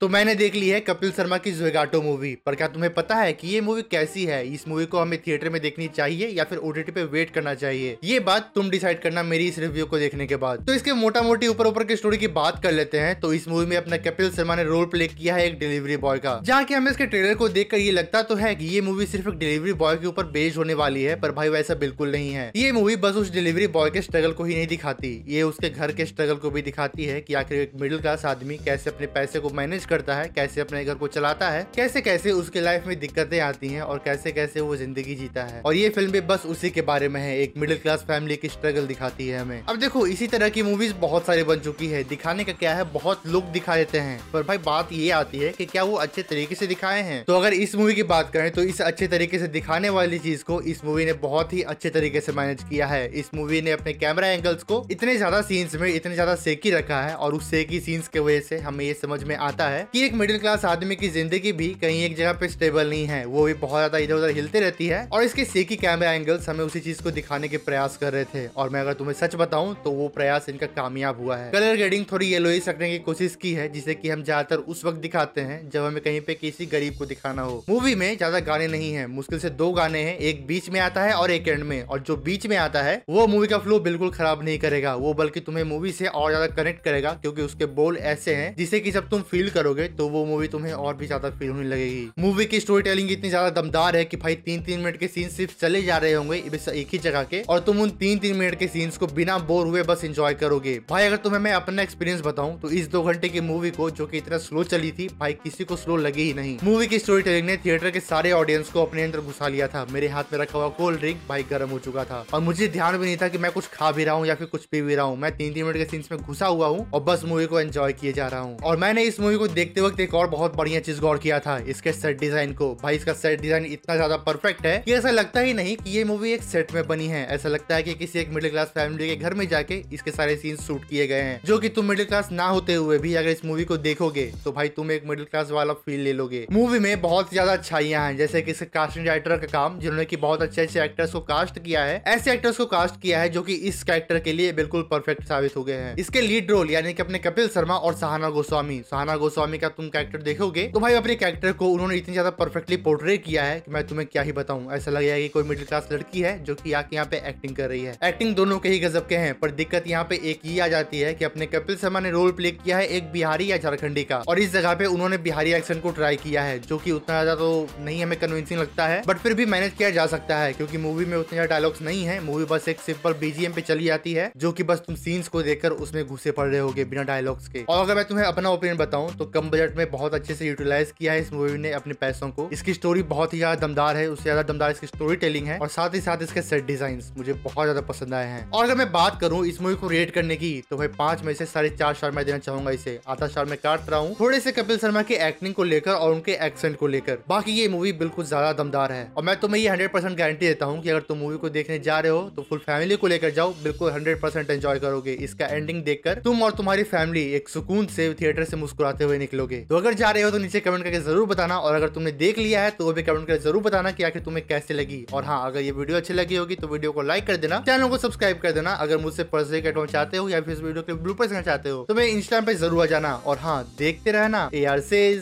तो मैंने देख ली है कपिल शर्मा की जुएगाटो मूवी पर क्या तुम्हें पता है कि ये मूवी कैसी है इस मूवी को हमें थिएटर में देखनी चाहिए या फिर ओटीटी पे वेट करना चाहिए ये बात तुम डिसाइड करना मेरी इस रिव्यू को देखने के बाद तो इसके मोटा मोटी ऊपर ऊपर की स्टोरी की बात कर लेते हैं तो इस मूवी में अपना कपिल शर्मा ने रोल प्ले किया है एक डिलीवरी बॉय का जहाँ की हमें इसके ट्रेलर को देख ये लगता तो है की ये मूवी सिर्फ एक डिलीवरी बॉय के ऊपर बेस्ड होने वाली है पर भाई वैसा बिल्कुल नहीं है ये मूवी बस उस डिलीवरी बॉय के स्ट्रगल को ही नहीं दिखाती ये उसके घर के स्ट्रगल को भी दिखाती है की आखिर एक मिडिल क्लास आदमी कैसे अपने पैसे को मैनेज करता है कैसे अपने घर को चलाता है कैसे कैसे उसके लाइफ में दिक्कतें आती हैं और कैसे कैसे वो जिंदगी जीता है और ये फिल्म भी बस उसी के बारे में है एक मिडिल क्लास फैमिली की स्ट्रगल दिखाती है हमें अब देखो इसी तरह की मूवीज बहुत सारी बन चुकी है दिखाने का क्या है बहुत लुक दिखा देते हैं पर भाई बात ये आती है की क्या वो अच्छे तरीके से दिखाए हैं तो अगर इस मूवी की बात करें तो इस अच्छे तरीके से दिखाने वाली चीज को इस मूवी ने बहुत ही अच्छे तरीके से मैनेज किया है इस मूवी ने अपने कैमरा एंगल्स को इतने ज्यादा सीन्स में इतने ज्यादा सेकी रखा है और उस सेकी सीन्स के वजह से हमें ये समझ में आता है है कि एक मिडिल क्लास आदमी की जिंदगी भी कहीं एक जगह पे स्टेबल नहीं है वो भी बहुत ज्यादा इधर उधर हिलते रहती है और इसके सेकी कैमरा एंगल्स हमें उसी चीज को दिखाने के प्रयास कर रहे थे और मैं अगर तुम्हें सच बताऊं तो वो प्रयास इनका कामयाब हुआ है कलर ग्रेडिंग थोड़ी येलो ही सकने की कोशिश की है जिसे की हम ज्यादातर उस वक्त दिखाते हैं जब हमें कहीं पे किसी गरीब को दिखाना हो मूवी में ज्यादा गाने नहीं है मुश्किल से दो गाने हैं एक बीच में आता है और एक एंड में और जो बीच में आता है वो मूवी का फ्लो बिल्कुल खराब नहीं करेगा वो बल्कि तुम्हें मूवी से और ज्यादा कनेक्ट करेगा क्योंकि उसके बोल ऐसे हैं जिसे की जब तुम फील करो करोगे तो वो मूवी तुम्हें और भी ज्यादा फील होने लगेगी मूवी की स्टोरी टेलिंग इतनी ज्यादा दमदार है कि भाई तीन तीन मिनट के सीन सिर्फ चले जा रहे होंगे एक ही जगह के और तुम उन तीन तीन मिनट के सीन्स को बिना बोर हुए बस इंजॉय करोगे भाई अगर तुम्हें मैं अपना एक्सपीरियंस बताऊं तो इस दो घंटे की मूवी को जो कि इतना स्लो चली थी भाई किसी को स्लो लगी ही नहीं मूवी की स्टोरी टेलिंग ने थिएटर के सारे ऑडियंस को अपने अंदर घुसा लिया था मेरे हाथ में रखा हुआ कोल्ड ड्रिंक भाई गर्म हो चुका था और मुझे ध्यान भी नहीं था की मैं कुछ खा भी रहा हूँ या फिर कुछ पी भी रहा हूँ मैं तीन तीन मिनट के सीन्स में घुसा हुआ हूँ और बस मूवी को एंजॉय किए जा रहा हूँ और मैंने इस मूवी को देखते वक्त एक और बहुत बढ़िया चीज गौर किया था इसके सेट डिजाइन को भाई इसका सेट डिजाइन इतना ज्यादा परफेक्ट है कि ऐसा लगता ही नहीं कि ये मूवी एक सेट में बनी है ऐसा लगता है कि किसी एक मिडिल क्लास फैमिली के घर में जाके इसके सारे सीन शूट किए गए हैं जो की तुम मिडिल क्लास ना होते हुए भी अगर इस मूवी को देखोगे तो भाई तुम एक मिडिल क्लास वाला फील ले लोगे मूवी में बहुत ज्यादा अच्छाइयाँ हैं जैसे की कास्टिंग डायरेक्टर का काम जिन्होंने की बहुत अच्छे अच्छे एक्टर्स को कास्ट किया है ऐसे एक्टर्स को कास्ट किया है जो की इस कैरेक्टर के लिए बिल्कुल परफेक्ट साबित हो गए हैं इसके लीड रोल यानी कि अपने कपिल शर्मा और सहाना गोस्वामी सहाना गोस्वामी कॉमिक का तुम कैरेक्टर देखोगे तो भाई अपने कैरेक्टर को उन्होंने इतनी ज्यादा परफेक्टली पोर्ट्रे किया है कि मैं तुम्हें क्या ही बताऊं ऐसा लग कि कोई मिडिल क्लास लड़की है जो कि आके यहाँ पे एक्टिंग कर रही है एक्टिंग दोनों के ही गजब के हैं पर दिक्कत यहाँ पे एक ही आ जाती है की अपने कपिल शर्मा ने रोल प्ले किया है एक बिहारी या झारखंडी का और इस जगह पे उन्होंने बिहारी एक्शन को ट्राई किया है जो की उतना ज्यादा तो नहीं हमें कन्विंसिंग लगता है बट फिर भी मैनेज किया जा सकता है क्योंकि मूवी में उतने ज्यादा डायलॉग्स नहीं है मूवी बस एक सिंपल बीजीएम पे चली जाती है जो की बस तुम सीन्स को देखकर उसमें घुसे पड़ रहे होगे बिना डायलॉग्स के और अगर मैं तुम्हें अपना ओपिनियन बताऊं तो कम बजट में बहुत अच्छे से यूटिलाइज किया है इस मूवी ने अपने पैसों को इसकी स्टोरी बहुत ही ज्यादा दमदार है उससे ज्यादा दमदार इसकी स्टोरी टेलिंग है और साथ ही साथ इसके सेट डिजाइन मुझे बहुत ज्यादा पसंद आए हैं और अगर मैं बात करूँ इस मूवी को रेट करने की तो भाई पांच में से साढ़े चार स्टार मैं देना चाहूंगा इसे आधा स्टार में काट रहा हूँ थोड़े से कपिल शर्मा की एक्टिंग को लेकर और उनके एक्सेंट को लेकर बाकी ये मूवी बिल्कुल ज्यादा दमदार है और मैं तुम्हें ये हंड्रेड परसेंट गारंटी देता हूँ की अगर तुम मूवी को देखने जा रहे हो तो फुल फैमिली को लेकर जाओ बिल्कुल हंड्रेड परसेंट एंजॉय करोगे इसका एंडिंग देखकर तुम और तुम्हारी फैमिली एक सुकून से थिएटर से मुस्कुराते हुए निकलोगे तो अगर जा रहे हो तो नीचे कमेंट करके जरूर बताना और अगर तुमने देख लिया है तो वो भी कमेंट करके जरूर बताना कि आखिर तुम्हें कैसे लगी और हाँ अगर ये वीडियो अच्छी लगी होगी तो वीडियो को लाइक कर देना चैनल को सब्सक्राइब कर देना अगर मुझसे पर्सनली कटवाना चाहते हो या फिर इस वीडियो के ब्लू करना चाहते हो तो मैं इंस्टाग्राम पर जरूर आ जाना और हाँ देखते रहना ए आर